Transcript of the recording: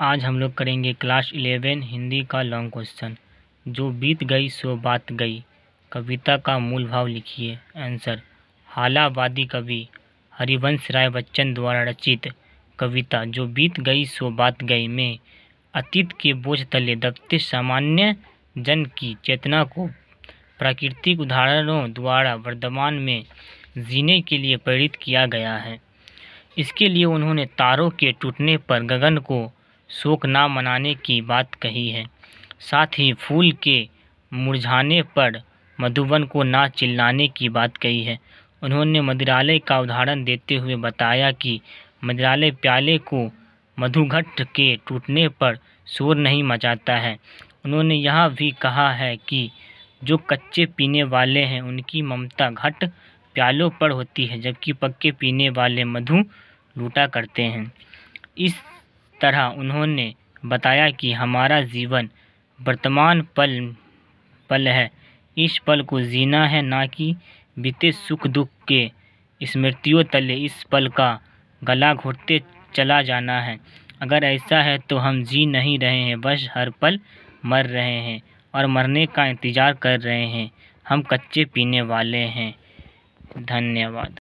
आज हम लोग करेंगे क्लास इलेवन हिंदी का लॉन्ग क्वेश्चन जो बीत गई सो बात गई कविता का मूल भाव लिखिए आंसर हालावादी कवि हरिवंश राय बच्चन द्वारा रचित कविता जो बीत गई सो बात गई में अतीत के बोझ तले दबते सामान्य जन की चेतना को प्राकृतिक उदाहरणों द्वारा वर्तमान में जीने के लिए प्रेरित किया गया है इसके लिए उन्होंने तारों के टूटने पर गगन को शोक ना मनाने की बात कही है साथ ही फूल के मुरझाने पर मधुबन को ना चिल्लाने की बात कही है उन्होंने मदिरालय का उदाहरण देते हुए बताया कि मदिरालय प्याले को मधुघट के टूटने पर शोर नहीं मचाता है उन्होंने यह भी कहा है कि जो कच्चे पीने वाले हैं उनकी ममता घट प्यालों पर होती है जबकि पक्के पीने वाले मधु लूटा करते हैं इस तरह उन्होंने बताया कि हमारा जीवन वर्तमान पल पल है इस पल को जीना है ना कि बीते सुख दुख के स्मृतियों तले इस पल का गला घोटते चला जाना है अगर ऐसा है तो हम जी नहीं रहे हैं बस हर पल मर रहे हैं और मरने का इंतज़ार कर रहे हैं हम कच्चे पीने वाले हैं धन्यवाद